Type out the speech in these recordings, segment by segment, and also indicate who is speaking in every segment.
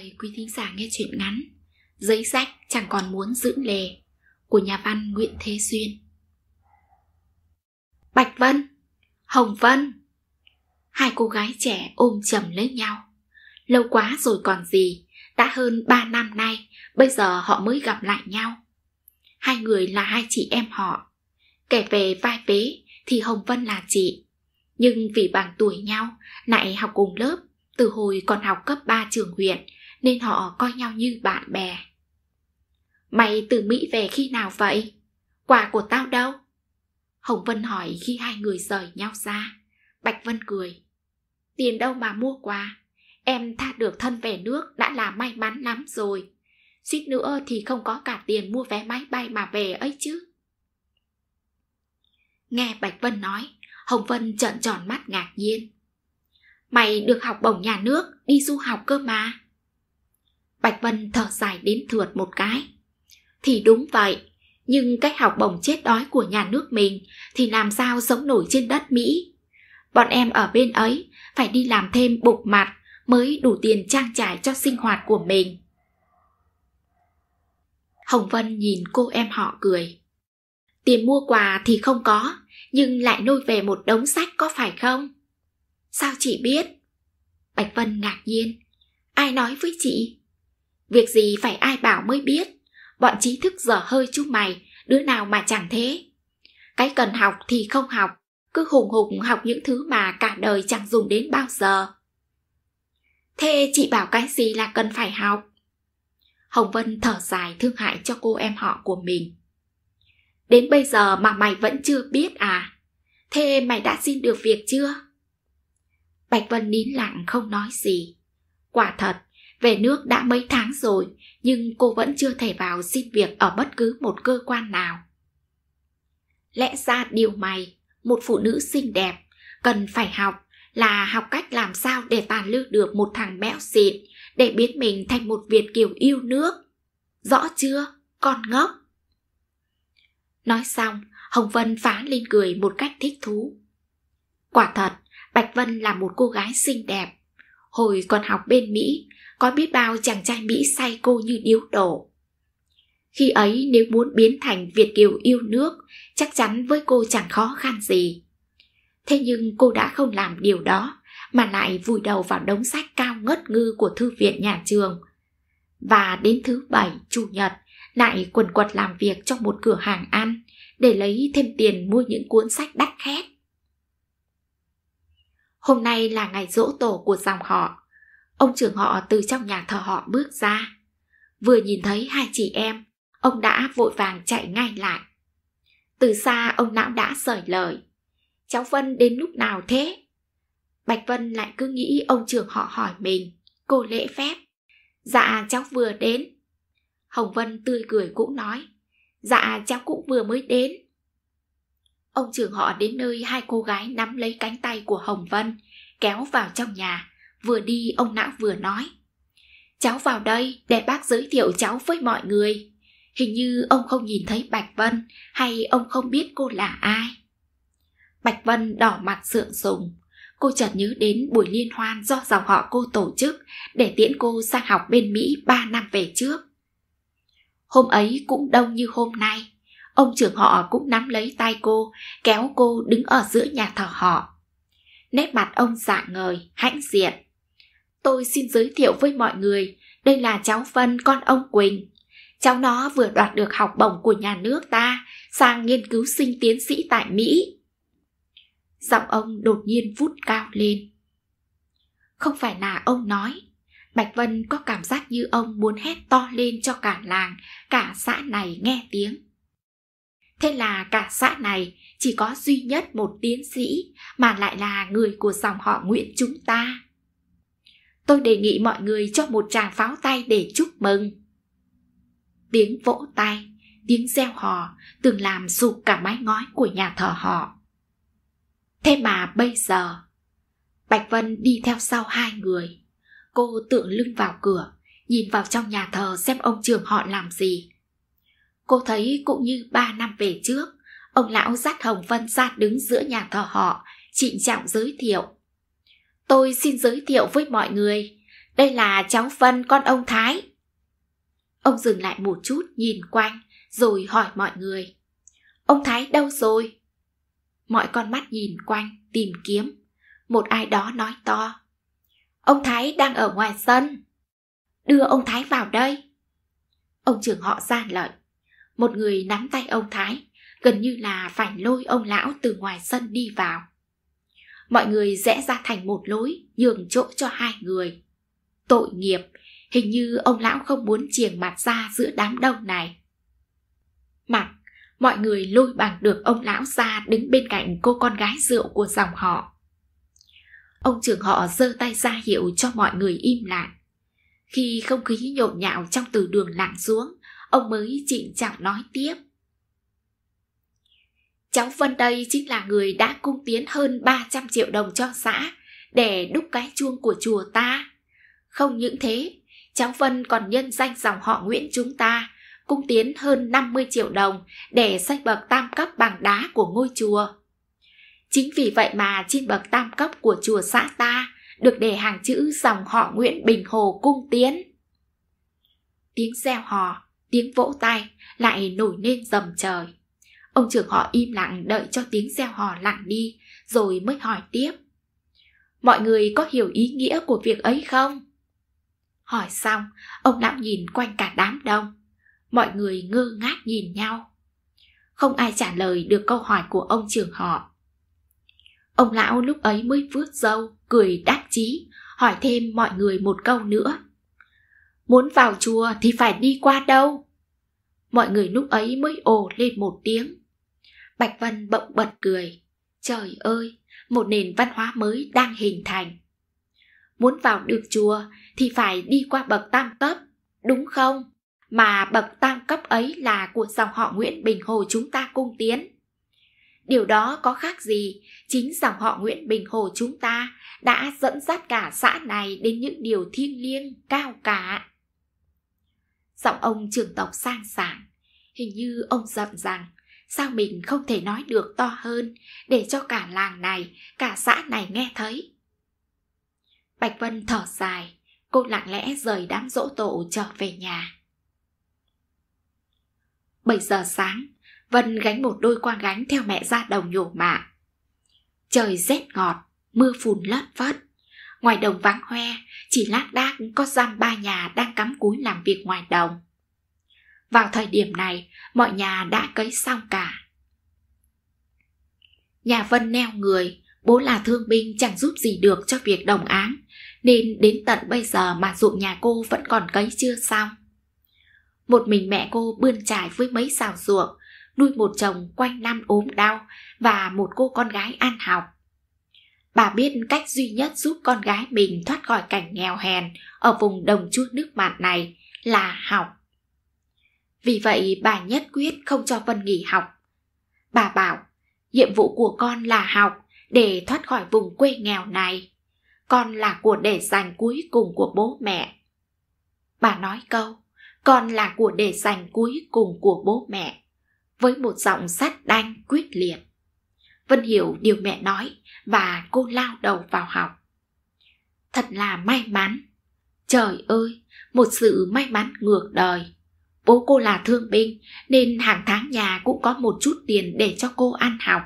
Speaker 1: mời quý thính giả nghe chuyện ngắn Giấy sách chẳng còn muốn giữ lề của nhà văn Nguyễn Thế Xuyên. Bạch Vân, Hồng Vân Hai cô gái trẻ ôm chầm lấy nhau Lâu quá rồi còn gì Đã hơn ba năm nay Bây giờ họ mới gặp lại nhau Hai người là hai chị em họ Kể về vai vế Thì Hồng Vân là chị Nhưng vì bằng tuổi nhau Lại học cùng lớp Từ hồi còn học cấp 3 trường huyện nên họ coi nhau như bạn bè. Mày từ Mỹ về khi nào vậy? Quà của tao đâu? Hồng Vân hỏi khi hai người rời nhau ra. Bạch Vân cười. Tiền đâu mà mua quà? Em tha được thân về nước đã là may mắn lắm rồi. Suýt nữa thì không có cả tiền mua vé máy bay mà về ấy chứ. Nghe Bạch Vân nói, Hồng Vân trợn tròn mắt ngạc nhiên. Mày được học bổng nhà nước, đi du học cơ mà. Bạch Vân thở dài đến thượt một cái. Thì đúng vậy, nhưng cách học bổng chết đói của nhà nước mình thì làm sao sống nổi trên đất Mỹ. Bọn em ở bên ấy phải đi làm thêm bục mặt mới đủ tiền trang trải cho sinh hoạt của mình. Hồng Vân nhìn cô em họ cười. Tiền mua quà thì không có, nhưng lại nuôi về một đống sách có phải không? Sao chị biết? Bạch Vân ngạc nhiên. Ai nói với chị? Việc gì phải ai bảo mới biết Bọn trí thức dở hơi chú mày Đứa nào mà chẳng thế Cái cần học thì không học Cứ hùng hùng học những thứ mà cả đời chẳng dùng đến bao giờ Thế chị bảo cái gì là cần phải học Hồng Vân thở dài thương hại cho cô em họ của mình Đến bây giờ mà mày vẫn chưa biết à Thế mày đã xin được việc chưa? Bạch Vân nín lặng không nói gì Quả thật về nước đã mấy tháng rồi, nhưng cô vẫn chưa thể vào xin việc ở bất cứ một cơ quan nào. Lẽ ra điều mày, một phụ nữ xinh đẹp, cần phải học là học cách làm sao để tàn lưu được một thằng béo xịn để biến mình thành một Việt kiều yêu nước. Rõ chưa, con ngốc? Nói xong, Hồng Vân phá lên cười một cách thích thú. Quả thật, Bạch Vân là một cô gái xinh đẹp, Hồi còn học bên Mỹ, có biết bao chàng trai Mỹ say cô như điếu đổ. Khi ấy nếu muốn biến thành Việt Kiều yêu nước, chắc chắn với cô chẳng khó khăn gì. Thế nhưng cô đã không làm điều đó, mà lại vùi đầu vào đống sách cao ngất ngư của thư viện nhà trường. Và đến thứ bảy, chủ nhật, lại quần quật làm việc trong một cửa hàng ăn để lấy thêm tiền mua những cuốn sách đắt khét. Hôm nay là ngày dỗ tổ của dòng họ. Ông trưởng họ từ trong nhà thờ họ bước ra. Vừa nhìn thấy hai chị em, ông đã vội vàng chạy ngay lại. Từ xa ông não đã sởi lời. Cháu Vân đến lúc nào thế? Bạch Vân lại cứ nghĩ ông trưởng họ hỏi mình. Cô lễ phép. Dạ cháu vừa đến. Hồng Vân tươi cười cũng nói. Dạ cháu cũng vừa mới đến. Ông trưởng họ đến nơi hai cô gái nắm lấy cánh tay của Hồng Vân, kéo vào trong nhà. Vừa đi ông não vừa nói. Cháu vào đây để bác giới thiệu cháu với mọi người. Hình như ông không nhìn thấy Bạch Vân hay ông không biết cô là ai. Bạch Vân đỏ mặt sượng sùng. Cô chợt nhớ đến buổi liên hoan do dòng họ cô tổ chức để tiễn cô sang học bên Mỹ ba năm về trước. Hôm ấy cũng đông như hôm nay ông trưởng họ cũng nắm lấy tay cô, kéo cô đứng ở giữa nhà thờ họ. Nét mặt ông dạng ngời, hãnh diện. Tôi xin giới thiệu với mọi người, đây là cháu Vân con ông Quỳnh. Cháu nó vừa đoạt được học bổng của nhà nước ta sang nghiên cứu sinh tiến sĩ tại Mỹ. Giọng ông đột nhiên vút cao lên. Không phải là ông nói, Bạch Vân có cảm giác như ông muốn hét to lên cho cả làng, cả xã này nghe tiếng. Thế là cả xã này chỉ có duy nhất một tiến sĩ mà lại là người của dòng họ Nguyễn chúng ta. Tôi đề nghị mọi người cho một tràng pháo tay để chúc mừng. Tiếng vỗ tay, tiếng reo hò từng làm sụp cả mái ngói của nhà thờ họ. Thế mà bây giờ, Bạch Vân đi theo sau hai người. Cô tượng lưng vào cửa, nhìn vào trong nhà thờ xem ông trưởng họ làm gì. Cô thấy cũng như ba năm về trước, ông lão dắt Hồng Vân ra đứng giữa nhà thờ họ, trịnh trọng giới thiệu. Tôi xin giới thiệu với mọi người, đây là cháu Vân con ông Thái. Ông dừng lại một chút nhìn quanh, rồi hỏi mọi người. Ông Thái đâu rồi? Mọi con mắt nhìn quanh, tìm kiếm. Một ai đó nói to. Ông Thái đang ở ngoài sân. Đưa ông Thái vào đây. Ông trưởng họ gian lợi một người nắm tay ông Thái, gần như là phải lôi ông lão từ ngoài sân đi vào. Mọi người rẽ ra thành một lối, nhường chỗ cho hai người. Tội nghiệp, hình như ông lão không muốn chiềng mặt ra giữa đám đông này. Mặt, mọi người lôi bằng được ông lão ra đứng bên cạnh cô con gái rượu của dòng họ. Ông trưởng họ giơ tay ra hiệu cho mọi người im lặng. Khi không khí nhộn nhạo trong từ đường lặng xuống, ông mới chỉnh trọng nói tiếp. Cháu Vân đây chính là người đã cung tiến hơn 300 triệu đồng cho xã để đúc cái chuông của chùa ta. Không những thế, cháu Vân còn nhân danh dòng họ Nguyễn chúng ta, cung tiến hơn 50 triệu đồng để xây bậc tam cấp bằng đá của ngôi chùa. Chính vì vậy mà trên bậc tam cấp của chùa xã ta được để hàng chữ dòng họ Nguyễn Bình Hồ cung tiến. Tiếng reo hò, tiếng vỗ tay lại nổi lên dầm trời. Ông trưởng họ im lặng đợi cho tiếng gieo hò lặng đi, rồi mới hỏi tiếp. Mọi người có hiểu ý nghĩa của việc ấy không? Hỏi xong, ông lão nhìn quanh cả đám đông. Mọi người ngơ ngác nhìn nhau. Không ai trả lời được câu hỏi của ông trưởng họ. Ông lão lúc ấy mới vuốt râu, cười đắc chí, hỏi thêm mọi người một câu nữa muốn vào chùa thì phải đi qua đâu mọi người lúc ấy mới ồ lên một tiếng bạch vân bỗng bật cười trời ơi một nền văn hóa mới đang hình thành muốn vào được chùa thì phải đi qua bậc tam cấp đúng không mà bậc tam cấp ấy là của dòng họ nguyễn bình hồ chúng ta cung tiến điều đó có khác gì chính dòng họ nguyễn bình hồ chúng ta đã dẫn dắt cả xã này đến những điều thiêng liêng cao cả Giọng ông trường tộc sang sảng. Hình như ông giận rằng sao mình không thể nói được to hơn để cho cả làng này, cả xã này nghe thấy. Bạch Vân thở dài, cô lặng lẽ rời đám dỗ tổ trở về nhà. Bảy giờ sáng, Vân gánh một đôi quang gánh theo mẹ ra đồng nhổ mạ. Trời rét ngọt, mưa phùn lất phất. Ngoài đồng vắng hoe, chỉ lác đác có giam ba nhà đang cắm cúi làm việc ngoài đồng. Vào thời điểm này, mọi nhà đã cấy xong cả. Nhà Vân neo người, bố là thương binh chẳng giúp gì được cho việc đồng áng, nên đến tận bây giờ mà ruộng nhà cô vẫn còn cấy chưa xong. Một mình mẹ cô bươn trải với mấy xào ruộng, nuôi một chồng quanh năm ốm đau và một cô con gái ăn học. Bà biết cách duy nhất giúp con gái mình thoát khỏi cảnh nghèo hèn ở vùng đồng chuông nước mặn này là học. Vì vậy bà nhất quyết không cho Vân nghỉ học. Bà bảo, nhiệm vụ của con là học để thoát khỏi vùng quê nghèo này. Con là của để dành cuối cùng của bố mẹ. Bà nói câu, con là của để dành cuối cùng của bố mẹ, với một giọng sắt đanh quyết liệt. Vân hiểu điều mẹ nói và cô lao đầu vào học. Thật là may mắn. Trời ơi, một sự may mắn ngược đời. Bố cô là thương binh nên hàng tháng nhà cũng có một chút tiền để cho cô ăn học.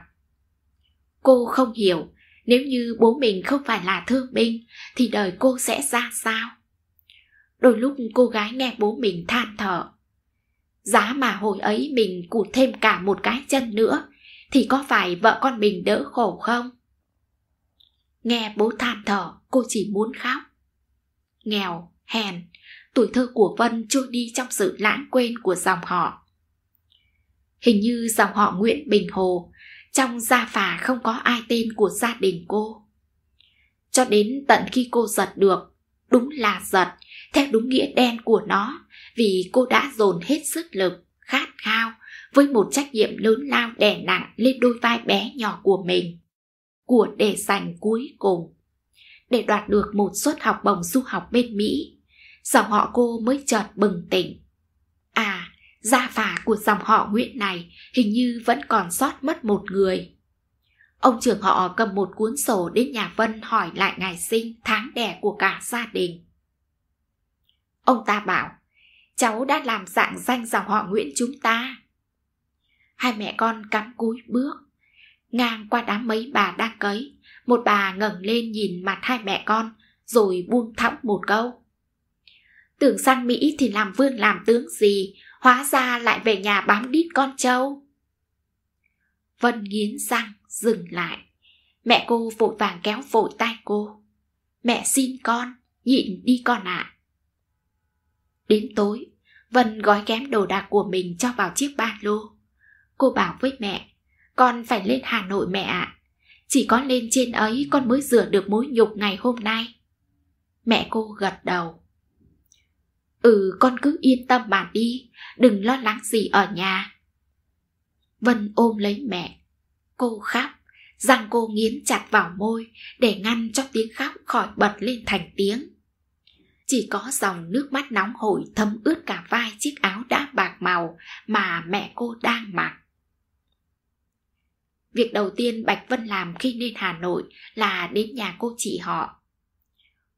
Speaker 1: Cô không hiểu nếu như bố mình không phải là thương binh thì đời cô sẽ ra sao. Đôi lúc cô gái nghe bố mình than thở. Giá mà hồi ấy mình cụt thêm cả một cái chân nữa thì có phải vợ con mình đỡ khổ không? Nghe bố than thở, cô chỉ muốn khóc. Nghèo, hèn, tuổi thơ của Vân trôi đi trong sự lãng quên của dòng họ. Hình như dòng họ Nguyễn Bình Hồ, trong gia phả không có ai tên của gia đình cô. Cho đến tận khi cô giật được, đúng là giật, theo đúng nghĩa đen của nó, vì cô đã dồn hết sức lực, khát khao, với một trách nhiệm lớn lao đè nặng lên đôi vai bé nhỏ của mình của đề dành cuối cùng. Để đoạt được một suất học bổng du học bên Mỹ, dòng họ cô mới chợt bừng tỉnh. À, gia phả của dòng họ Nguyễn này hình như vẫn còn sót mất một người. Ông trưởng họ cầm một cuốn sổ đến nhà Vân hỏi lại ngày sinh, tháng đẻ của cả gia đình. Ông ta bảo, cháu đã làm dạng danh dòng họ Nguyễn chúng ta. Hai mẹ con cắm cúi bước, ngang qua đám mấy bà đang cấy. Một bà ngẩng lên nhìn mặt hai mẹ con, rồi buông thõng một câu. Tưởng sang Mỹ thì làm vương làm tướng gì, hóa ra lại về nhà bám đít con trâu. Vân nghiến răng, dừng lại. Mẹ cô vội vàng kéo vội tay cô. Mẹ xin con, nhịn đi con ạ. À. Đến tối, Vân gói kém đồ đạc của mình cho vào chiếc ba lô. Cô bảo với mẹ con phải lên Hà Nội mẹ ạ. Chỉ có lên trên ấy con mới rửa được mối nhục ngày hôm nay. Mẹ cô gật đầu. Ừ, con cứ yên tâm mà đi, đừng lo lắng gì ở nhà. Vân ôm lấy mẹ. Cô khóc, răng cô nghiến chặt vào môi để ngăn cho tiếng khóc khỏi bật lên thành tiếng. Chỉ có dòng nước mắt nóng hổi thấm ướt cả vai chiếc áo đã bạc màu mà mẹ cô đang mặc. Việc đầu tiên Bạch Vân làm khi lên Hà Nội là đến nhà cô chị họ.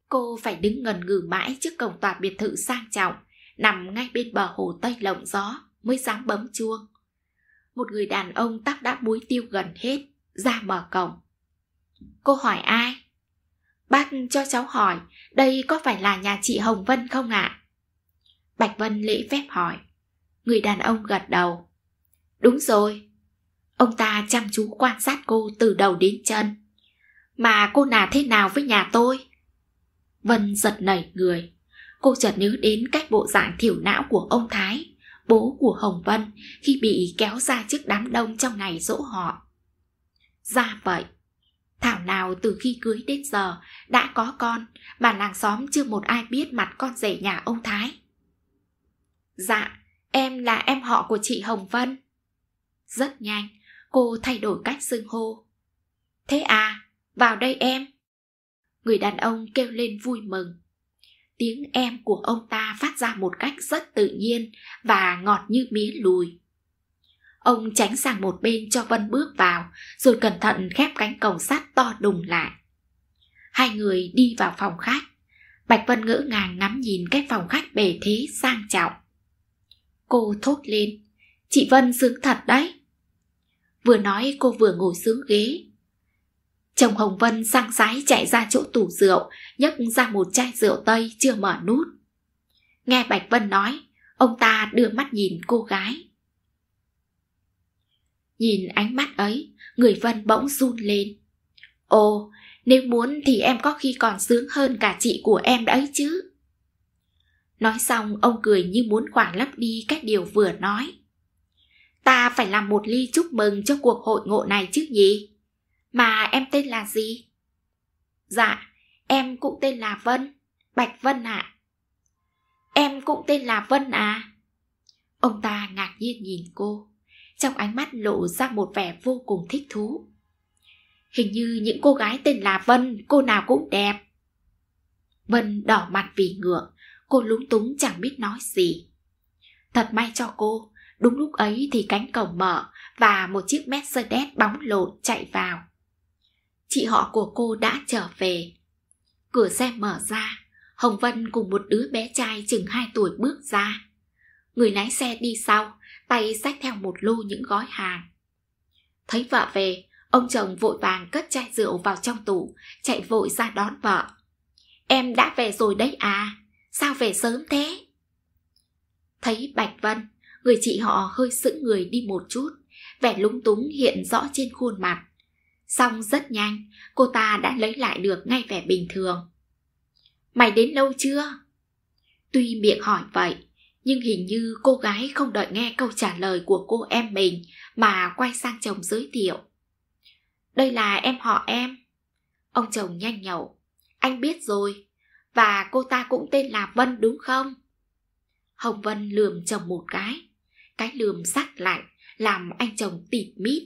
Speaker 1: Cô phải đứng ngần ngừ mãi trước cổng tòa biệt thự sang trọng, nằm ngay bên bờ hồ Tây lộng gió mới dám bấm chuông. Một người đàn ông tóc đã búi tiêu gần hết, ra mở cổng. Cô hỏi ai? Bác cho cháu hỏi, đây có phải là nhà chị Hồng Vân không ạ? Bạch Vân lễ phép hỏi. Người đàn ông gật đầu. Đúng rồi, Ông ta chăm chú quan sát cô từ đầu đến chân. Mà cô là thế nào với nhà tôi? Vân giật nảy người. Cô chợt nhớ đến cách bộ dạng thiểu não của ông Thái, bố của Hồng Vân khi bị kéo ra trước đám đông trong ngày dỗ họ. Ra vậy, Thảo nào từ khi cưới đến giờ đã có con mà làng xóm chưa một ai biết mặt con rể nhà ông Thái. Dạ, em là em họ của chị Hồng Vân. Rất nhanh, cô thay đổi cách xưng hô. Thế à, vào đây em. Người đàn ông kêu lên vui mừng. Tiếng em của ông ta phát ra một cách rất tự nhiên và ngọt như mía lùi. Ông tránh sang một bên cho Vân bước vào, rồi cẩn thận khép cánh cổng sắt to đùng lại. Hai người đi vào phòng khách. Bạch Vân ngỡ ngàng ngắm nhìn cái phòng khách bề thế sang trọng. Cô thốt lên, chị Vân sướng thật đấy. Vừa nói cô vừa ngồi xuống ghế Chồng Hồng Vân sang sái chạy ra chỗ tủ rượu nhấc ra một chai rượu Tây chưa mở nút Nghe Bạch Vân nói Ông ta đưa mắt nhìn cô gái Nhìn ánh mắt ấy Người Vân bỗng run lên Ồ nếu muốn thì em có khi còn sướng hơn cả chị của em đấy chứ Nói xong ông cười như muốn quản lấp đi cách điều vừa nói Ta phải làm một ly chúc mừng cho cuộc hội ngộ này chứ gì? Mà em tên là gì? Dạ, em cũng tên là Vân, Bạch Vân ạ. À. Em cũng tên là Vân à? Ông ta ngạc nhiên nhìn cô, trong ánh mắt lộ ra một vẻ vô cùng thích thú. Hình như những cô gái tên là Vân, cô nào cũng đẹp. Vân đỏ mặt vì ngượng, cô lúng túng chẳng biết nói gì. Thật may cho cô, Đúng lúc ấy thì cánh cổng mở và một chiếc Mercedes bóng lộn chạy vào. Chị họ của cô đã trở về. Cửa xe mở ra, Hồng Vân cùng một đứa bé trai chừng 2 tuổi bước ra. Người lái xe đi sau, tay xách theo một lô những gói hàng. Thấy vợ về, ông chồng vội vàng cất chai rượu vào trong tủ, chạy vội ra đón vợ. Em đã về rồi đấy à, sao về sớm thế? Thấy Bạch Vân, Người chị họ hơi sững người đi một chút, vẻ lúng túng hiện rõ trên khuôn mặt. Xong rất nhanh, cô ta đã lấy lại được ngay vẻ bình thường. Mày đến lâu chưa? Tuy miệng hỏi vậy, nhưng hình như cô gái không đợi nghe câu trả lời của cô em mình mà quay sang chồng giới thiệu. Đây là em họ em. Ông chồng nhanh nhậu. Anh biết rồi. Và cô ta cũng tên là Vân đúng không? Hồng Vân lườm chồng một cái cái lườm sát lại, làm anh chồng tịt mít.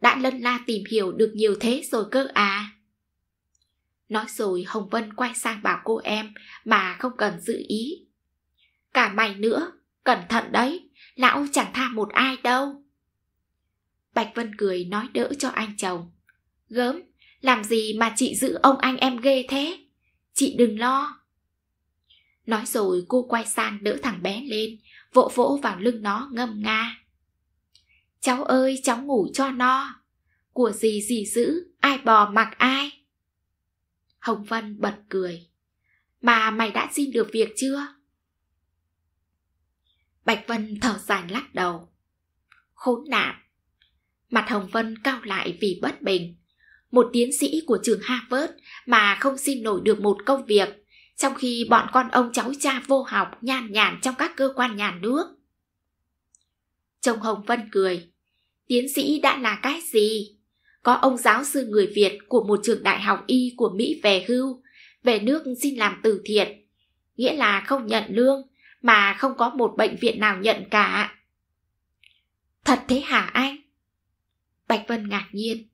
Speaker 1: Đã lân la tìm hiểu được nhiều thế rồi cơ à. Nói rồi Hồng Vân quay sang bảo cô em mà không cần giữ ý. Cả mày nữa, cẩn thận đấy, lão chẳng tha một ai đâu. Bạch Vân cười nói đỡ cho anh chồng. Gớm, làm gì mà chị giữ ông anh em ghê thế? Chị đừng lo. Nói rồi cô quay sang đỡ thằng bé lên, vỗ vỗ vào lưng nó ngâm nga. Cháu ơi, cháu ngủ cho no. Của gì gì giữ, ai bò mặc ai. Hồng Vân bật cười. Mà mày đã xin được việc chưa? Bạch Vân thở dài lắc đầu. Khốn nạn. Mặt Hồng Vân cao lại vì bất bình. Một tiến sĩ của trường Harvard mà không xin nổi được một công việc trong khi bọn con ông cháu cha vô học nhàn nhàn trong các cơ quan nhà nước. chồng Hồng Vân cười, tiến sĩ đã là cái gì? Có ông giáo sư người Việt của một trường đại học y của Mỹ về hưu, về nước xin làm từ thiện, nghĩa là không nhận lương mà không có một bệnh viện nào nhận cả. Thật thế hả anh? Bạch Vân ngạc nhiên.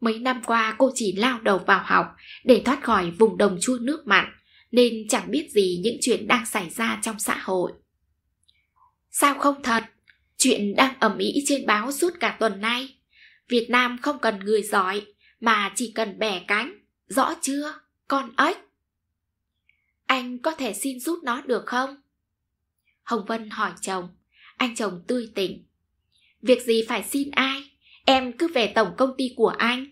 Speaker 1: Mấy năm qua cô chỉ lao đầu vào học để thoát khỏi vùng đồng chua nước mặn nên chẳng biết gì những chuyện đang xảy ra trong xã hội. Sao không thật? Chuyện đang ẩm ý trên báo suốt cả tuần nay. Việt Nam không cần người giỏi, mà chỉ cần bẻ cánh. Rõ chưa, con ếch? Anh có thể xin rút nó được không? Hồng Vân hỏi chồng. Anh chồng tươi tỉnh. Việc gì phải xin ai? Em cứ về tổng công ty của anh.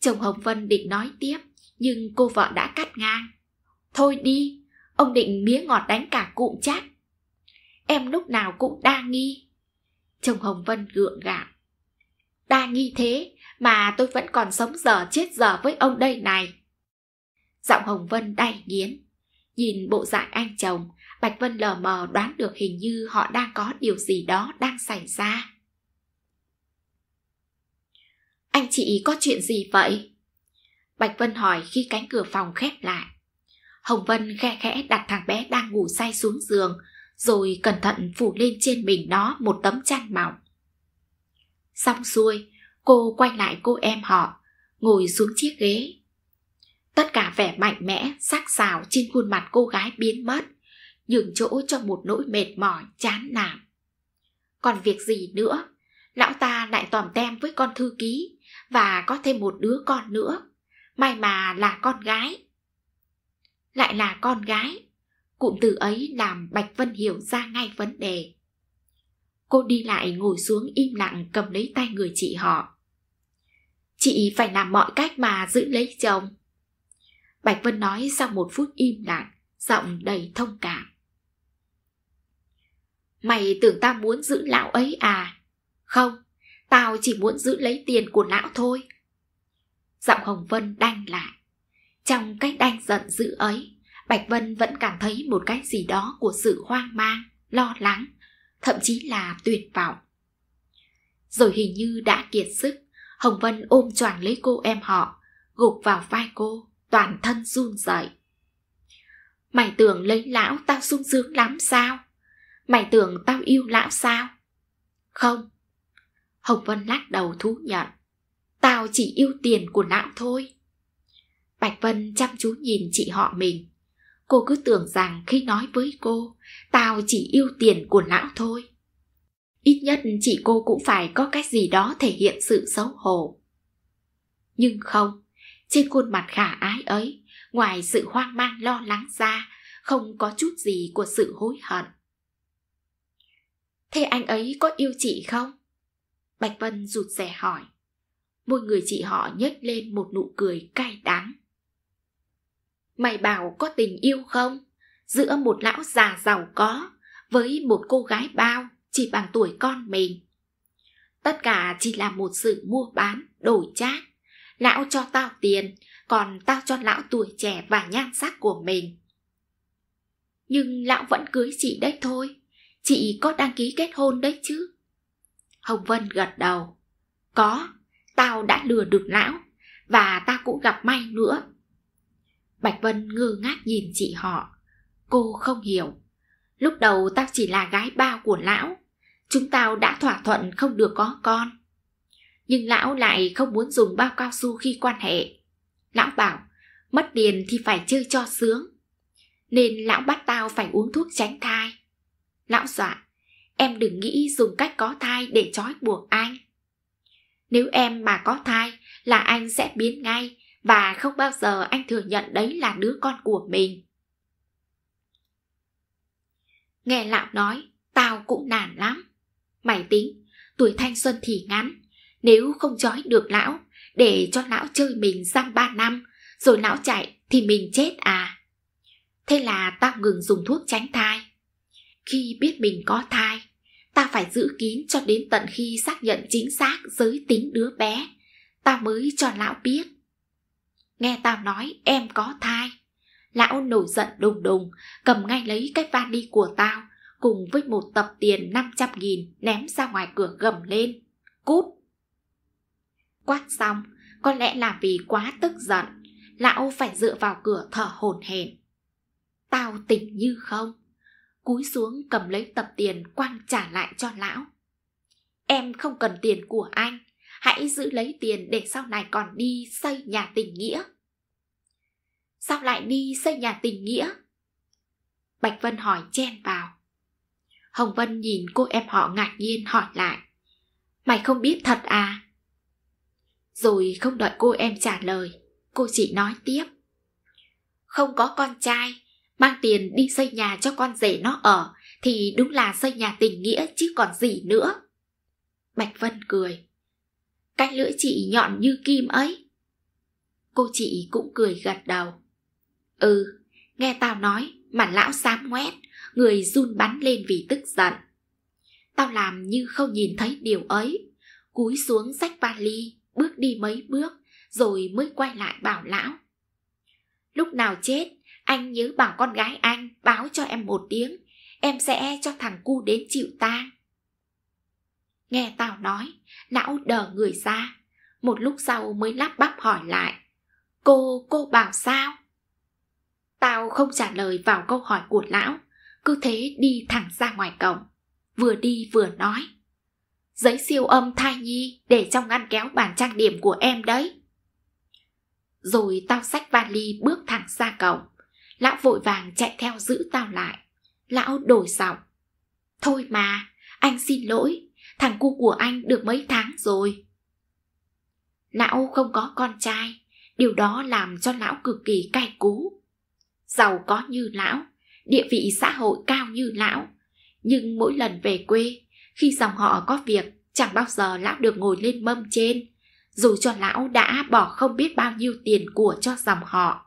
Speaker 1: Chồng Hồng Vân định nói tiếp, nhưng cô vợ đã cắt ngang. Thôi đi, ông định mía ngọt đánh cả cụm chát. Em lúc nào cũng đa nghi. Chồng Hồng Vân gượng gạo. Đa nghi thế mà tôi vẫn còn sống dở chết dở với ông đây này. Giọng Hồng Vân đầy nghiến. Nhìn bộ dạng anh chồng, Bạch Vân lờ mờ đoán được hình như họ đang có điều gì đó đang xảy ra. Anh chị có chuyện gì vậy? Bạch Vân hỏi khi cánh cửa phòng khép lại. Hồng Vân khe khẽ đặt thằng bé đang ngủ say xuống giường, rồi cẩn thận phủ lên trên mình nó một tấm chăn mỏng. Xong xuôi, cô quay lại cô em họ, ngồi xuống chiếc ghế. Tất cả vẻ mạnh mẽ, sắc sảo trên khuôn mặt cô gái biến mất, nhường chỗ cho một nỗi mệt mỏi, chán nản. Còn việc gì nữa, lão ta lại tòm tem với con thư ký và có thêm một đứa con nữa. May mà là con gái lại là con gái. Cụm từ ấy làm Bạch Vân hiểu ra ngay vấn đề. Cô đi lại ngồi xuống im lặng cầm lấy tay người chị họ. Chị phải làm mọi cách mà giữ lấy chồng. Bạch Vân nói sau một phút im lặng, giọng đầy thông cảm. Mày tưởng ta muốn giữ lão ấy à? Không, tao chỉ muốn giữ lấy tiền của lão thôi. Giọng Hồng Vân đanh lại. Trong cách đanh giận dữ ấy, Bạch Vân vẫn cảm thấy một cái gì đó của sự hoang mang, lo lắng, thậm chí là tuyệt vọng. Rồi hình như đã kiệt sức, Hồng Vân ôm choàng lấy cô em họ, gục vào vai cô, toàn thân run rẩy. Mày tưởng lấy lão tao sung sướng lắm sao? Mày tưởng tao yêu lão sao? Không. Hồng Vân lắc đầu thú nhận. Tao chỉ yêu tiền của lão thôi. Bạch Vân chăm chú nhìn chị họ mình. Cô cứ tưởng rằng khi nói với cô, tao chỉ yêu tiền của lão thôi. Ít nhất chị cô cũng phải có cách gì đó thể hiện sự xấu hổ. Nhưng không, trên khuôn mặt khả ái ấy, ngoài sự hoang mang lo lắng ra, không có chút gì của sự hối hận. Thế anh ấy có yêu chị không? Bạch Vân rụt rè hỏi. Môi người chị họ nhếch lên một nụ cười cay đắng. Mày bảo có tình yêu không? Giữa một lão già giàu có với một cô gái bao chỉ bằng tuổi con mình. Tất cả chỉ là một sự mua bán, đổi trác. Lão cho tao tiền, còn tao cho lão tuổi trẻ và nhan sắc của mình. Nhưng lão vẫn cưới chị đấy thôi. Chị có đăng ký kết hôn đấy chứ? Hồng Vân gật đầu. Có, tao đã lừa được lão và tao cũng gặp may nữa Bạch Vân ngơ ngác nhìn chị họ. Cô không hiểu. Lúc đầu tao chỉ là gái bao của lão. Chúng tao đã thỏa thuận không được có con. Nhưng lão lại không muốn dùng bao cao su khi quan hệ. Lão bảo, mất tiền thì phải chơi cho sướng. Nên lão bắt tao phải uống thuốc tránh thai. Lão dọa, em đừng nghĩ dùng cách có thai để trói buộc anh. Nếu em mà có thai là anh sẽ biến ngay, và không bao giờ anh thừa nhận đấy là đứa con của mình. Nghe lão nói, tao cũng nản lắm. Mày tính, tuổi thanh xuân thì ngắn, nếu không trói được lão, để cho lão chơi mình giam ba năm, rồi lão chạy thì mình chết à. Thế là tao ngừng dùng thuốc tránh thai. Khi biết mình có thai, ta phải giữ kín cho đến tận khi xác nhận chính xác giới tính đứa bé ta mới cho lão biết Nghe tao nói em có thai Lão nổi giận đùng đùng Cầm ngay lấy cái vali của tao Cùng với một tập tiền 500 nghìn Ném ra ngoài cửa gầm lên Cút Quát xong Có lẽ là vì quá tức giận Lão phải dựa vào cửa thở hổn hển Tao tỉnh như không Cúi xuống cầm lấy tập tiền Quang trả lại cho lão Em không cần tiền của anh hãy giữ lấy tiền để sau này còn đi xây nhà tình nghĩa sao lại đi xây nhà tình nghĩa bạch vân hỏi chen vào hồng vân nhìn cô em họ ngạc nhiên hỏi lại mày không biết thật à rồi không đợi cô em trả lời cô chỉ nói tiếp không có con trai mang tiền đi xây nhà cho con rể nó ở thì đúng là xây nhà tình nghĩa chứ còn gì nữa bạch vân cười cái lưỡi chị nhọn như kim ấy cô chị cũng cười gật đầu ừ nghe tao nói mà lão xám ngoét người run bắn lên vì tức giận tao làm như không nhìn thấy điều ấy cúi xuống xách vali bước đi mấy bước rồi mới quay lại bảo lão lúc nào chết anh nhớ bảo con gái anh báo cho em một tiếng em sẽ cho thằng cu đến chịu tang Nghe tao nói, lão đờ người ra. Một lúc sau mới lắp bắp hỏi lại. Cô, cô bảo sao? Tao không trả lời vào câu hỏi của lão, cứ thế đi thẳng ra ngoài cổng. Vừa đi vừa nói. Giấy siêu âm thai nhi để trong ngăn kéo bàn trang điểm của em đấy. Rồi tao xách vali bước thẳng ra cổng. Lão vội vàng chạy theo giữ tao lại. Lão đổi giọng. Thôi mà, anh xin lỗi, Thằng cu của anh được mấy tháng rồi. Lão không có con trai, điều đó làm cho lão cực kỳ cay cú. Giàu có như lão, địa vị xã hội cao như lão, nhưng mỗi lần về quê, khi dòng họ có việc, chẳng bao giờ lão được ngồi lên mâm trên, dù cho lão đã bỏ không biết bao nhiêu tiền của cho dòng họ.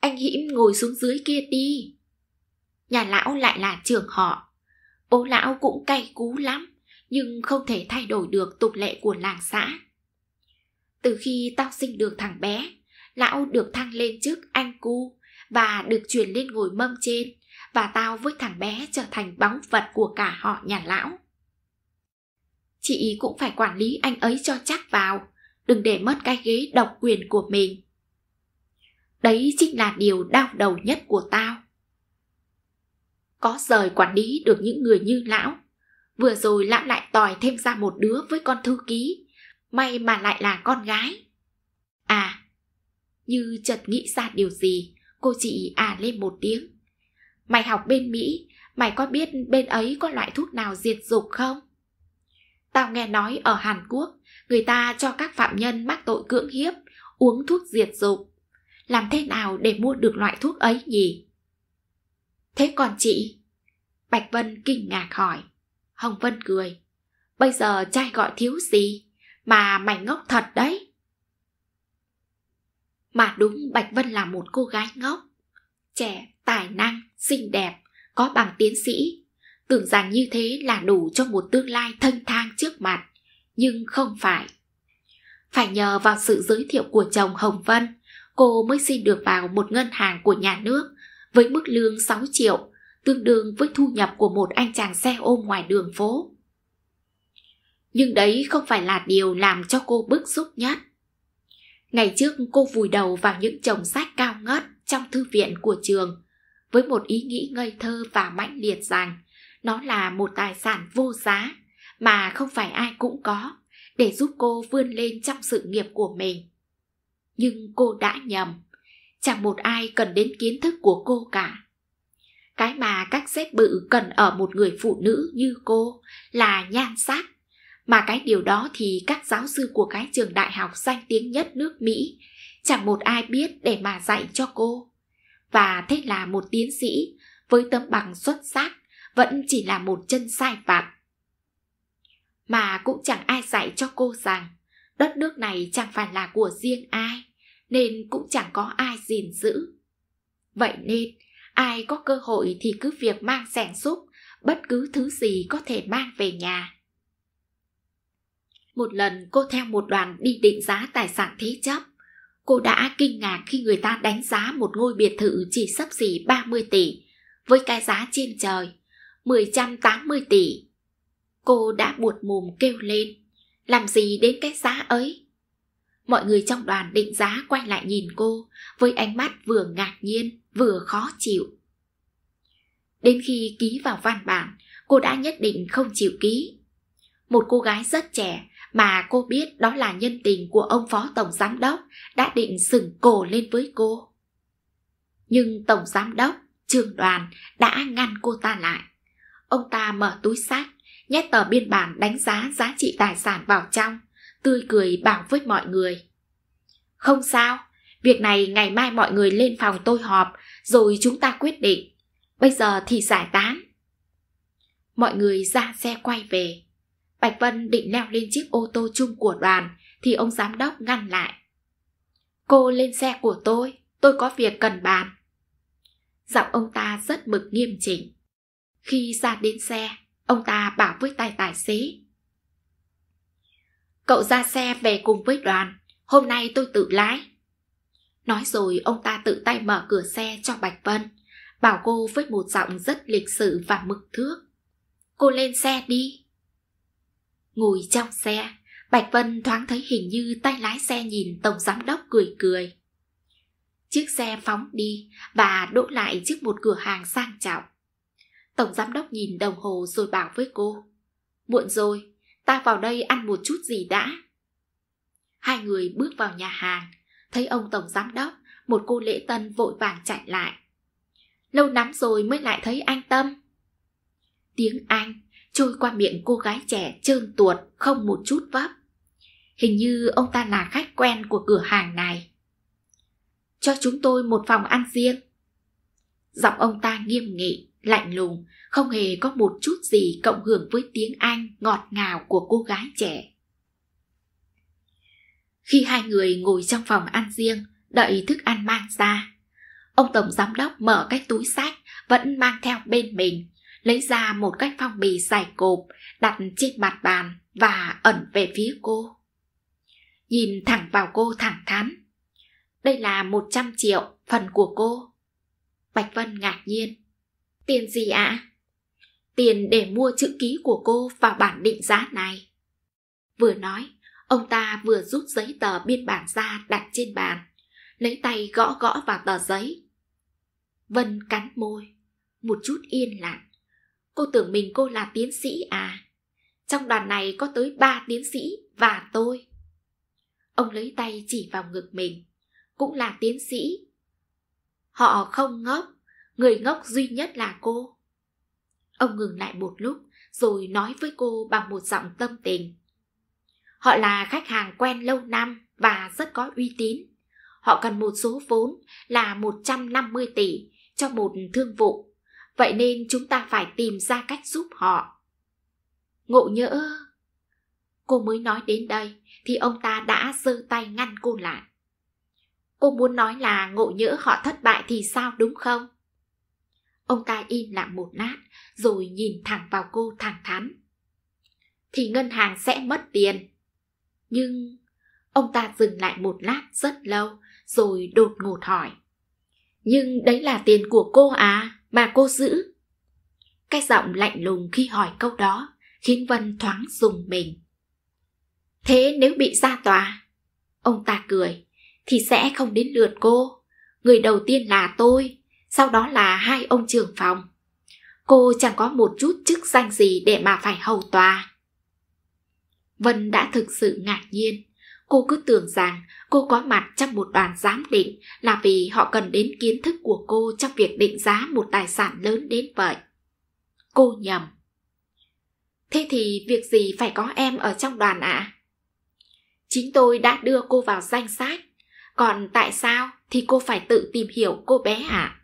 Speaker 1: Anh hĩm ngồi xuống dưới kia đi. Nhà lão lại là trưởng họ, Bố lão cũng cay cú lắm, nhưng không thể thay đổi được tục lệ của làng xã. Từ khi tao sinh được thằng bé, lão được thăng lên chức anh cu và được chuyển lên ngồi mâm trên và tao với thằng bé trở thành bóng vật của cả họ nhà lão. Chị cũng phải quản lý anh ấy cho chắc vào, đừng để mất cái ghế độc quyền của mình. Đấy chính là điều đau đầu nhất của tao có rời quản lý được những người như lão. Vừa rồi lão lại tòi thêm ra một đứa với con thư ký, may mà lại là con gái. À, như chợt nghĩ ra điều gì, cô chị à lên một tiếng. Mày học bên Mỹ, mày có biết bên ấy có loại thuốc nào diệt dục không? Tao nghe nói ở Hàn Quốc, người ta cho các phạm nhân mắc tội cưỡng hiếp uống thuốc diệt dục. Làm thế nào để mua được loại thuốc ấy nhỉ? Thế còn chị? Bạch Vân kinh ngạc hỏi. Hồng Vân cười. Bây giờ trai gọi thiếu gì? Mà mày ngốc thật đấy. Mà đúng Bạch Vân là một cô gái ngốc. Trẻ, tài năng, xinh đẹp, có bằng tiến sĩ. Tưởng rằng như thế là đủ cho một tương lai thanh thang trước mặt. Nhưng không phải. Phải nhờ vào sự giới thiệu của chồng Hồng Vân, cô mới xin được vào một ngân hàng của nhà nước với mức lương 6 triệu, tương đương với thu nhập của một anh chàng xe ôm ngoài đường phố. Nhưng đấy không phải là điều làm cho cô bức xúc nhất. Ngày trước cô vùi đầu vào những chồng sách cao ngất trong thư viện của trường với một ý nghĩ ngây thơ và mãnh liệt rằng nó là một tài sản vô giá mà không phải ai cũng có để giúp cô vươn lên trong sự nghiệp của mình. Nhưng cô đã nhầm chẳng một ai cần đến kiến thức của cô cả cái mà các sếp bự cần ở một người phụ nữ như cô là nhan sắc mà cái điều đó thì các giáo sư của cái trường đại học danh tiếng nhất nước mỹ chẳng một ai biết để mà dạy cho cô và thế là một tiến sĩ với tấm bằng xuất sắc vẫn chỉ là một chân sai vặt mà cũng chẳng ai dạy cho cô rằng đất nước này chẳng phải là của riêng ai nên cũng chẳng có ai gìn giữ. Vậy nên, ai có cơ hội thì cứ việc mang sẻng xúc, bất cứ thứ gì có thể mang về nhà. Một lần cô theo một đoàn đi định giá tài sản thế chấp. Cô đã kinh ngạc khi người ta đánh giá một ngôi biệt thự chỉ sắp xỉ 30 tỷ, với cái giá trên trời, 180 tỷ. Cô đã buột mồm kêu lên, làm gì đến cái giá ấy? Mọi người trong đoàn định giá quay lại nhìn cô với ánh mắt vừa ngạc nhiên vừa khó chịu. Đến khi ký vào văn bản, cô đã nhất định không chịu ký. Một cô gái rất trẻ mà cô biết đó là nhân tình của ông phó tổng giám đốc đã định sừng cổ lên với cô. Nhưng tổng giám đốc, trường đoàn đã ngăn cô ta lại. Ông ta mở túi sách, nhét tờ biên bản đánh giá giá trị tài sản vào trong tươi cười bảo với mọi người. Không sao, việc này ngày mai mọi người lên phòng tôi họp, rồi chúng ta quyết định. Bây giờ thì giải tán. Mọi người ra xe quay về. Bạch Vân định leo lên chiếc ô tô chung của đoàn, thì ông giám đốc ngăn lại. Cô lên xe của tôi, tôi có việc cần bàn. Giọng ông ta rất mực nghiêm chỉnh. Khi ra đến xe, ông ta bảo với tài tài xế Cậu ra xe về cùng với đoàn, hôm nay tôi tự lái. Nói rồi ông ta tự tay mở cửa xe cho Bạch Vân, bảo cô với một giọng rất lịch sự và mực thước. Cô lên xe đi. Ngồi trong xe, Bạch Vân thoáng thấy hình như tay lái xe nhìn tổng giám đốc cười cười. Chiếc xe phóng đi và đỗ lại trước một cửa hàng sang trọng. Tổng giám đốc nhìn đồng hồ rồi bảo với cô. Muộn rồi, ta vào đây ăn một chút gì đã. Hai người bước vào nhà hàng, thấy ông tổng giám đốc, một cô lễ tân vội vàng chạy lại. Lâu lắm rồi mới lại thấy anh Tâm. Tiếng Anh trôi qua miệng cô gái trẻ trơn tuột, không một chút vấp. Hình như ông ta là khách quen của cửa hàng này. Cho chúng tôi một phòng ăn riêng. Giọng ông ta nghiêm nghị lạnh lùng, không hề có một chút gì cộng hưởng với tiếng Anh ngọt ngào của cô gái trẻ. Khi hai người ngồi trong phòng ăn riêng, đợi thức ăn mang ra, ông tổng giám đốc mở cái túi sách vẫn mang theo bên mình, lấy ra một cái phong bì dày cộp đặt trên mặt bàn và ẩn về phía cô. Nhìn thẳng vào cô thẳng thắn. Đây là 100 triệu, phần của cô. Bạch Vân ngạc nhiên. Tiền gì ạ? À? Tiền để mua chữ ký của cô vào bản định giá này. Vừa nói, ông ta vừa rút giấy tờ biên bản ra đặt trên bàn, lấy tay gõ gõ vào tờ giấy. Vân cắn môi, một chút yên lặng. Cô tưởng mình cô là tiến sĩ à? Trong đoàn này có tới ba tiến sĩ và tôi. Ông lấy tay chỉ vào ngực mình, cũng là tiến sĩ. Họ không ngốc, người ngốc duy nhất là cô. Ông ngừng lại một lúc rồi nói với cô bằng một giọng tâm tình. Họ là khách hàng quen lâu năm và rất có uy tín. Họ cần một số vốn là 150 tỷ cho một thương vụ. Vậy nên chúng ta phải tìm ra cách giúp họ. Ngộ nhỡ... Cô mới nói đến đây thì ông ta đã giơ tay ngăn cô lại. Cô muốn nói là ngộ nhỡ họ thất bại thì sao đúng không? Ông ta im lặng một lát, rồi nhìn thẳng vào cô thẳng thắn. Thì ngân hàng sẽ mất tiền. Nhưng ông ta dừng lại một lát rất lâu, rồi đột ngột hỏi. Nhưng đấy là tiền của cô à, mà cô giữ. Cái giọng lạnh lùng khi hỏi câu đó khiến Vân thoáng dùng mình. Thế nếu bị ra tòa? Ông ta cười, thì sẽ không đến lượt cô. Người đầu tiên là tôi, sau đó là hai ông trưởng phòng. Cô chẳng có một chút chức danh gì để mà phải hầu tòa. Vân đã thực sự ngạc nhiên. Cô cứ tưởng rằng cô có mặt trong một đoàn giám định là vì họ cần đến kiến thức của cô trong việc định giá một tài sản lớn đến vậy. Cô nhầm. Thế thì việc gì phải có em ở trong đoàn ạ? À? Chính tôi đã đưa cô vào danh sách, còn tại sao thì cô phải tự tìm hiểu cô bé ạ? À?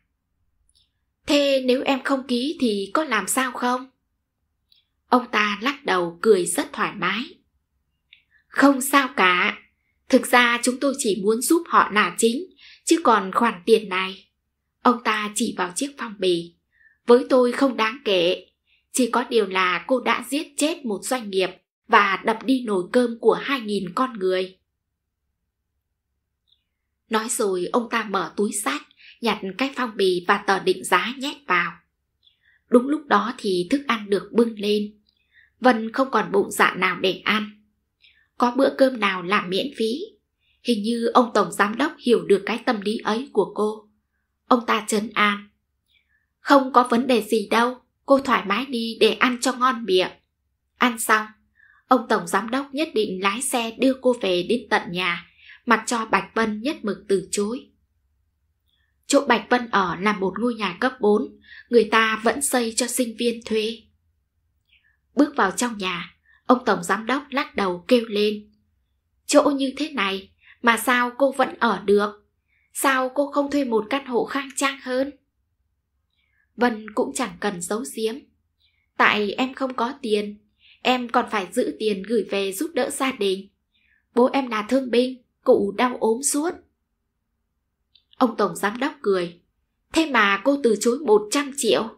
Speaker 1: Thế nếu em không ký thì có làm sao không? Ông ta lắc đầu cười rất thoải mái. Không sao cả. Thực ra chúng tôi chỉ muốn giúp họ là chính, chứ còn khoản tiền này. Ông ta chỉ vào chiếc phong bì. Với tôi không đáng kể. Chỉ có điều là cô đã giết chết một doanh nghiệp và đập đi nồi cơm của hai nghìn con người. Nói rồi ông ta mở túi sách, nhặt cái phong bì và tờ định giá nhét vào. Đúng lúc đó thì thức ăn được bưng lên. Vân không còn bụng dạ nào để ăn. Có bữa cơm nào là miễn phí. Hình như ông Tổng Giám Đốc hiểu được cái tâm lý ấy của cô. Ông ta trấn an. Không có vấn đề gì đâu, cô thoải mái đi để ăn cho ngon miệng. Ăn xong, ông Tổng Giám Đốc nhất định lái xe đưa cô về đến tận nhà, mặt cho Bạch Vân nhất mực từ chối. Chỗ Bạch Vân ở là một ngôi nhà cấp 4, người ta vẫn xây cho sinh viên thuê. Bước vào trong nhà, ông Tổng Giám Đốc lắc đầu kêu lên. Chỗ như thế này mà sao cô vẫn ở được? Sao cô không thuê một căn hộ khang trang hơn? Vân cũng chẳng cần giấu giếm. Tại em không có tiền, em còn phải giữ tiền gửi về giúp đỡ gia đình. Bố em là thương binh, cụ đau ốm suốt. Ông Tổng Giám Đốc cười. Thế mà cô từ chối 100 triệu.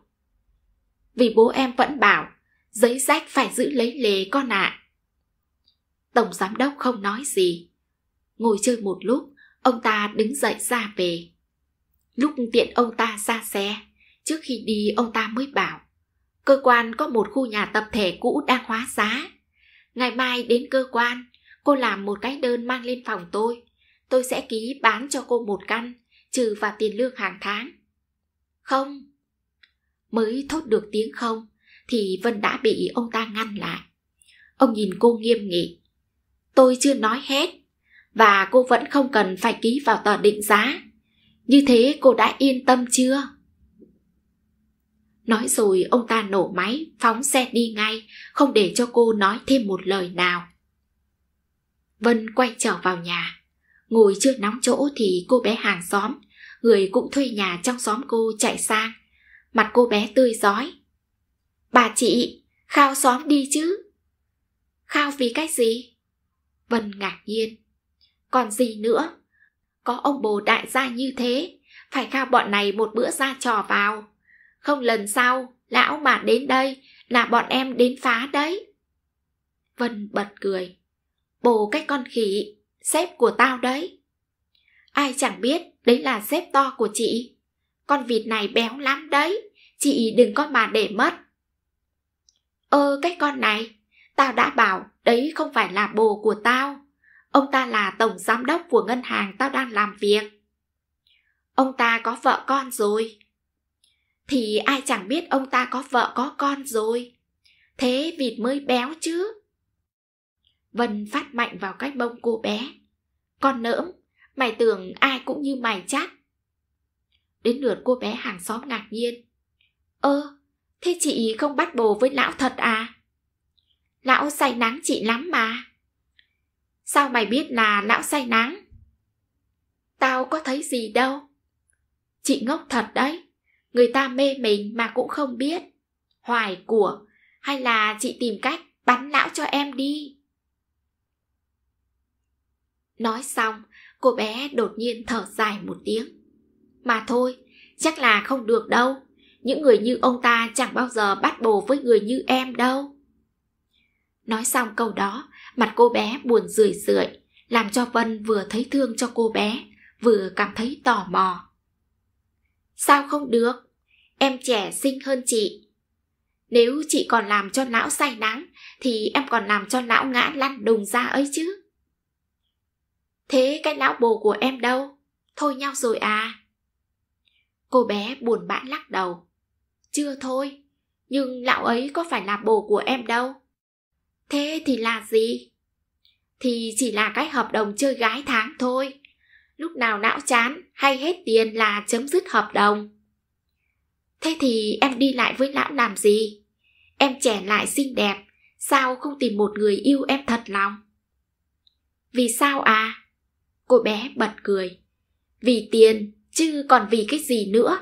Speaker 1: Vì bố em vẫn bảo, giấy rách phải giữ lấy lề con ạ. À. Tổng Giám Đốc không nói gì. Ngồi chơi một lúc, ông ta đứng dậy ra về. Lúc tiện ông ta ra xe, trước khi đi ông ta mới bảo, cơ quan có một khu nhà tập thể cũ đang hóa giá. Ngày mai đến cơ quan, cô làm một cái đơn mang lên phòng tôi. Tôi sẽ ký bán cho cô một căn trừ vào tiền lương hàng tháng. Không. Mới thốt được tiếng không thì Vân đã bị ông ta ngăn lại. Ông nhìn cô nghiêm nghị. Tôi chưa nói hết và cô vẫn không cần phải ký vào tờ định giá. Như thế cô đã yên tâm chưa? Nói rồi ông ta nổ máy, phóng xe đi ngay, không để cho cô nói thêm một lời nào. Vân quay trở vào nhà, Ngồi chưa nóng chỗ thì cô bé hàng xóm, người cũng thuê nhà trong xóm cô chạy sang. Mặt cô bé tươi giói. Bà chị, khao xóm đi chứ. Khao vì cái gì? Vân ngạc nhiên. Còn gì nữa? Có ông bồ đại gia như thế, phải khao bọn này một bữa ra trò vào. Không lần sau, lão mà đến đây là bọn em đến phá đấy. Vân bật cười. Bồ cái con khỉ sếp của tao đấy ai chẳng biết đấy là sếp to của chị con vịt này béo lắm đấy chị đừng có mà để mất ơ ờ, cái con này tao đã bảo đấy không phải là bồ của tao ông ta là tổng giám đốc của ngân hàng tao đang làm việc ông ta có vợ con rồi thì ai chẳng biết ông ta có vợ có con rồi thế vịt mới béo chứ Vân phát mạnh vào cách bông cô bé. Con nỡm, mày tưởng ai cũng như mày chắc. Đến lượt cô bé hàng xóm ngạc nhiên. Ơ, ờ, thế chị không bắt bồ với lão thật à? Lão say nắng chị lắm mà. Sao mày biết là lão say nắng? Tao có thấy gì đâu. Chị ngốc thật đấy. Người ta mê mình mà cũng không biết. Hoài của, hay là chị tìm cách bắn lão cho em đi. Nói xong, cô bé đột nhiên thở dài một tiếng. Mà thôi, chắc là không được đâu. Những người như ông ta chẳng bao giờ bắt bồ với người như em đâu. Nói xong câu đó, mặt cô bé buồn rười rượi, làm cho Vân vừa thấy thương cho cô bé, vừa cảm thấy tò mò. Sao không được? Em trẻ xinh hơn chị. Nếu chị còn làm cho não say nắng, thì em còn làm cho não ngã lăn đùng ra ấy chứ. Thế cái lão bồ của em đâu? Thôi nhau rồi à? Cô bé buồn bã lắc đầu. Chưa thôi, nhưng lão ấy có phải là bồ của em đâu. Thế thì là gì? Thì chỉ là cái hợp đồng chơi gái tháng thôi. Lúc nào não chán hay hết tiền là chấm dứt hợp đồng. Thế thì em đi lại với lão làm gì? Em trẻ lại xinh đẹp, sao không tìm một người yêu em thật lòng? Vì sao à? Cô bé bật cười. Vì tiền, chứ còn vì cái gì nữa.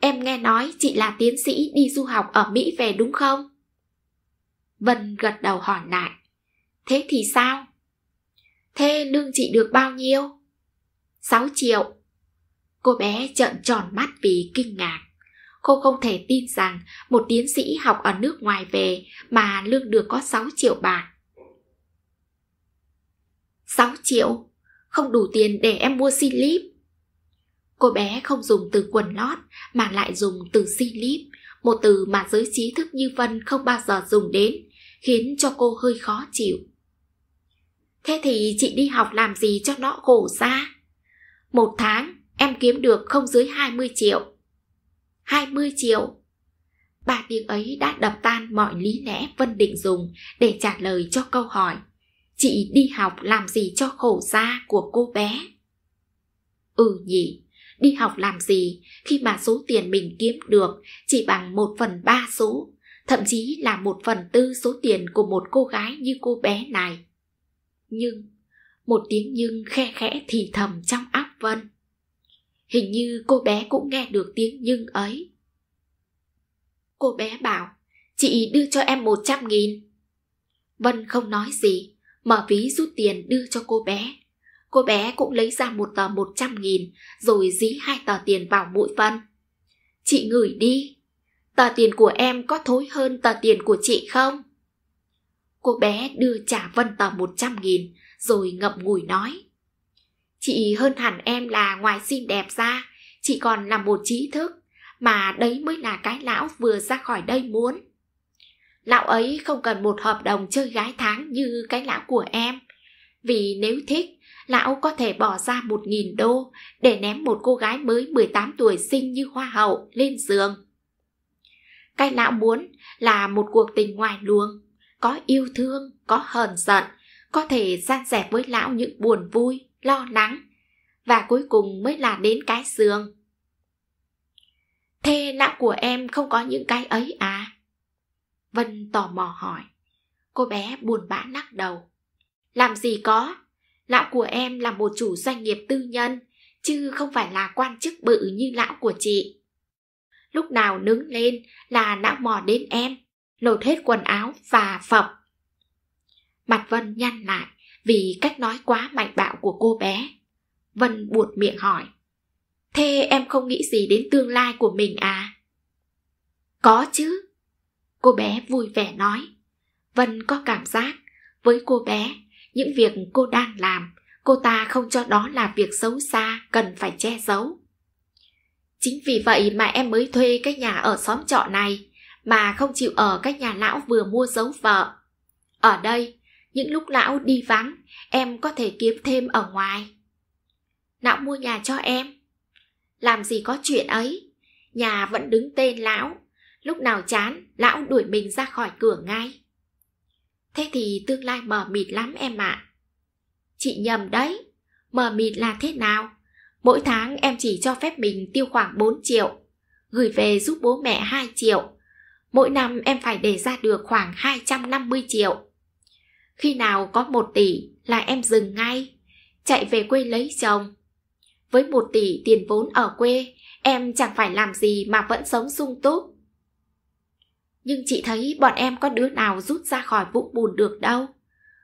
Speaker 1: Em nghe nói chị là tiến sĩ đi du học ở Mỹ về đúng không? Vân gật đầu hỏi lại. Thế thì sao? Thế lương chị được bao nhiêu? sáu triệu. Cô bé trợn tròn mắt vì kinh ngạc. Cô không thể tin rằng một tiến sĩ học ở nước ngoài về mà lương được có sáu triệu bạc. sáu triệu? không đủ tiền để em mua slip. Cô bé không dùng từ quần lót mà lại dùng từ slip, một từ mà giới trí thức như Vân không bao giờ dùng đến, khiến cho cô hơi khó chịu. Thế thì chị đi học làm gì cho nó khổ ra? Một tháng em kiếm được không dưới 20 triệu. 20 triệu? Ba tiếng ấy đã đập tan mọi lý lẽ Vân định dùng để trả lời cho câu hỏi chị đi học làm gì cho khổ da của cô bé ừ nhỉ đi học làm gì khi mà số tiền mình kiếm được chỉ bằng một phần ba số thậm chí là một phần tư số tiền của một cô gái như cô bé này nhưng một tiếng nhưng khe khẽ thì thầm trong áp vân hình như cô bé cũng nghe được tiếng nhưng ấy cô bé bảo chị đưa cho em một trăm nghìn vân không nói gì mở ví rút tiền đưa cho cô bé. Cô bé cũng lấy ra một tờ 100 nghìn rồi dí hai tờ tiền vào mũi Vân. Chị gửi đi. Tờ tiền của em có thối hơn tờ tiền của chị không? Cô bé đưa trả Vân tờ 100 nghìn rồi ngậm ngùi nói. Chị hơn hẳn em là ngoài xinh đẹp ra, chị còn là một trí thức, mà đấy mới là cái lão vừa ra khỏi đây muốn lão ấy không cần một hợp đồng chơi gái tháng như cái lão của em. Vì nếu thích, lão có thể bỏ ra một nghìn đô để ném một cô gái mới 18 tuổi xinh như hoa hậu lên giường. Cái lão muốn là một cuộc tình ngoài luồng, có yêu thương, có hờn giận, có thể san sẻ với lão những buồn vui, lo lắng, và cuối cùng mới là đến cái giường. Thế lão của em không có những cái ấy à? Vân tò mò hỏi. Cô bé buồn bã lắc đầu. Làm gì có, lão của em là một chủ doanh nghiệp tư nhân, chứ không phải là quan chức bự như lão của chị. Lúc nào nứng lên là lão mò đến em, lột hết quần áo và phập. Mặt Vân nhăn lại vì cách nói quá mạnh bạo của cô bé. Vân buột miệng hỏi. Thế em không nghĩ gì đến tương lai của mình à? Có chứ, Cô bé vui vẻ nói. Vân có cảm giác, với cô bé, những việc cô đang làm, cô ta không cho đó là việc xấu xa cần phải che giấu. Chính vì vậy mà em mới thuê cái nhà ở xóm trọ này, mà không chịu ở cái nhà lão vừa mua giấu vợ. Ở đây, những lúc lão đi vắng, em có thể kiếm thêm ở ngoài. Lão mua nhà cho em. Làm gì có chuyện ấy, nhà vẫn đứng tên lão lúc nào chán lão đuổi mình ra khỏi cửa ngay thế thì tương lai mờ mịt lắm em ạ à. chị nhầm đấy mờ mịt là thế nào mỗi tháng em chỉ cho phép mình tiêu khoảng 4 triệu gửi về giúp bố mẹ 2 triệu mỗi năm em phải để ra được khoảng 250 triệu khi nào có 1 tỷ là em dừng ngay chạy về quê lấy chồng với 1 tỷ tiền vốn ở quê em chẳng phải làm gì mà vẫn sống sung túc nhưng chị thấy bọn em có đứa nào rút ra khỏi vũng bùn được đâu.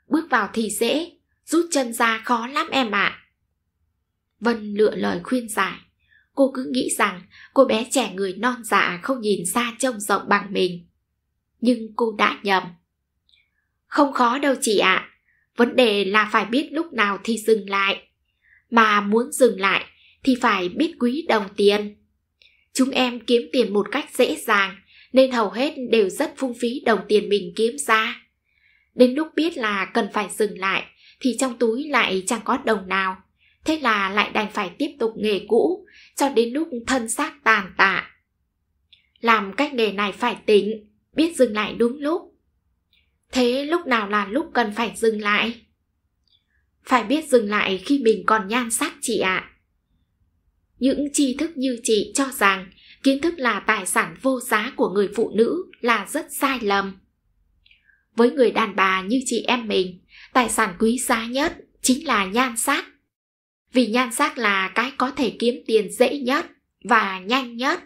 Speaker 1: Bước vào thì dễ, rút chân ra khó lắm em ạ. À. Vân lựa lời khuyên giải. Cô cứ nghĩ rằng cô bé trẻ người non dạ không nhìn xa trông rộng bằng mình. Nhưng cô đã nhầm. Không khó đâu chị ạ. À. Vấn đề là phải biết lúc nào thì dừng lại. Mà muốn dừng lại thì phải biết quý đồng tiền. Chúng em kiếm tiền một cách dễ dàng nên hầu hết đều rất phung phí đồng tiền mình kiếm ra. Đến lúc biết là cần phải dừng lại thì trong túi lại chẳng có đồng nào. Thế là lại đành phải tiếp tục nghề cũ cho đến lúc thân xác tàn tạ. Làm cách nghề này phải tỉnh, biết dừng lại đúng lúc. Thế lúc nào là lúc cần phải dừng lại? Phải biết dừng lại khi mình còn nhan sắc chị ạ. À. Những tri thức như chị cho rằng kiến thức là tài sản vô giá của người phụ nữ là rất sai lầm với người đàn bà như chị em mình tài sản quý giá nhất chính là nhan sắc vì nhan sắc là cái có thể kiếm tiền dễ nhất và nhanh nhất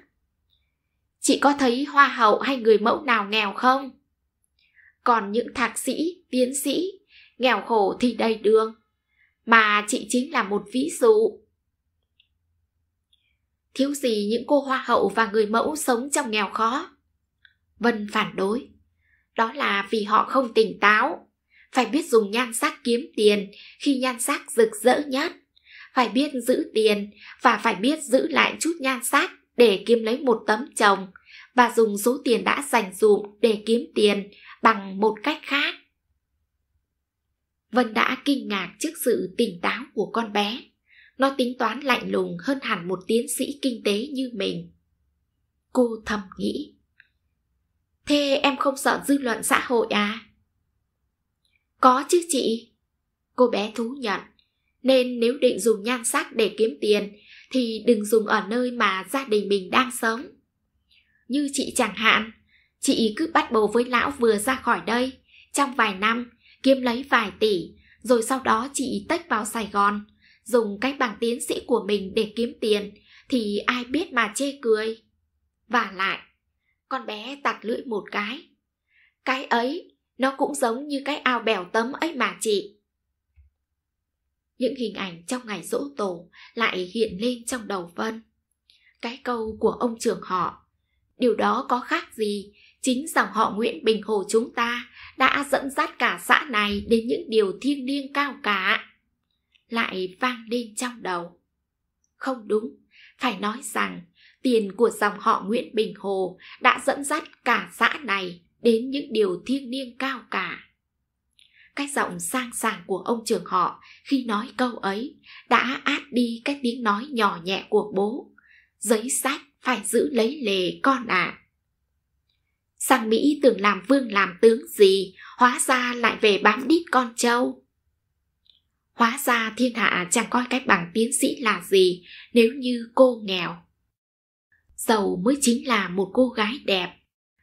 Speaker 1: chị có thấy hoa hậu hay người mẫu nào nghèo không còn những thạc sĩ tiến sĩ nghèo khổ thì đầy đường mà chị chính là một ví dụ thiếu gì những cô hoa hậu và người mẫu sống trong nghèo khó. Vân phản đối. Đó là vì họ không tỉnh táo. Phải biết dùng nhan sắc kiếm tiền khi nhan sắc rực rỡ nhất. Phải biết giữ tiền và phải biết giữ lại chút nhan sắc để kiếm lấy một tấm chồng và dùng số tiền đã dành dụm để kiếm tiền bằng một cách khác. Vân đã kinh ngạc trước sự tỉnh táo của con bé nó tính toán lạnh lùng hơn hẳn một tiến sĩ kinh tế như mình. Cô thầm nghĩ. Thế em không sợ dư luận xã hội à? Có chứ chị. Cô bé thú nhận. Nên nếu định dùng nhan sắc để kiếm tiền thì đừng dùng ở nơi mà gia đình mình đang sống. Như chị chẳng hạn, chị cứ bắt bầu với lão vừa ra khỏi đây, trong vài năm kiếm lấy vài tỷ, rồi sau đó chị tách vào Sài Gòn, dùng cái bằng tiến sĩ của mình để kiếm tiền thì ai biết mà chê cười. Và lại, con bé tặc lưỡi một cái. Cái ấy, nó cũng giống như cái ao bèo tấm ấy mà chị. Những hình ảnh trong ngày dỗ tổ lại hiện lên trong đầu Vân. Cái câu của ông trưởng họ, điều đó có khác gì chính dòng họ Nguyễn Bình Hồ chúng ta đã dẫn dắt cả xã này đến những điều thiêng liêng cao cả lại vang lên trong đầu không đúng phải nói rằng tiền của dòng họ nguyễn bình hồ đã dẫn dắt cả xã này đến những điều thiêng liêng cao cả cái giọng sang sảng của ông trưởng họ khi nói câu ấy đã át đi cái tiếng nói nhỏ nhẹ của bố giấy sách phải giữ lấy lề con ạ à. sang mỹ tưởng làm vương làm tướng gì hóa ra lại về bám đít con trâu Hóa ra thiên hạ chẳng coi cái bằng tiến sĩ là gì nếu như cô nghèo. Giàu mới chính là một cô gái đẹp.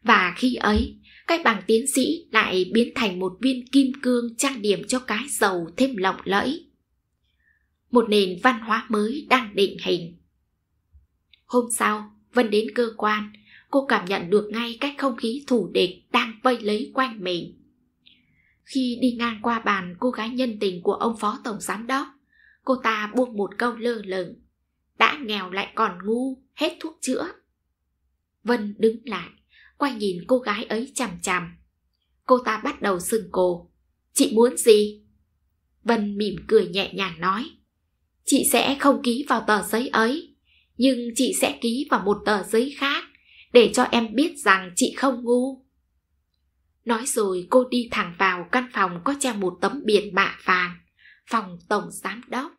Speaker 1: Và khi ấy, cái bằng tiến sĩ lại biến thành một viên kim cương trang điểm cho cái giàu thêm lộng lẫy. Một nền văn hóa mới đang định hình. Hôm sau, Vân đến cơ quan, cô cảm nhận được ngay cách không khí thủ địch đang vây lấy quanh mình. Khi đi ngang qua bàn cô gái nhân tình của ông phó tổng giám đốc, cô ta buông một câu lơ lửng. Đã nghèo lại còn ngu, hết thuốc chữa. Vân đứng lại, quay nhìn cô gái ấy chằm chằm. Cô ta bắt đầu sừng cổ. Chị muốn gì? Vân mỉm cười nhẹ nhàng nói. Chị sẽ không ký vào tờ giấy ấy, nhưng chị sẽ ký vào một tờ giấy khác để cho em biết rằng chị không ngu. Nói rồi cô đi thẳng vào căn phòng có treo một tấm biển mạ vàng, phòng tổng giám đốc.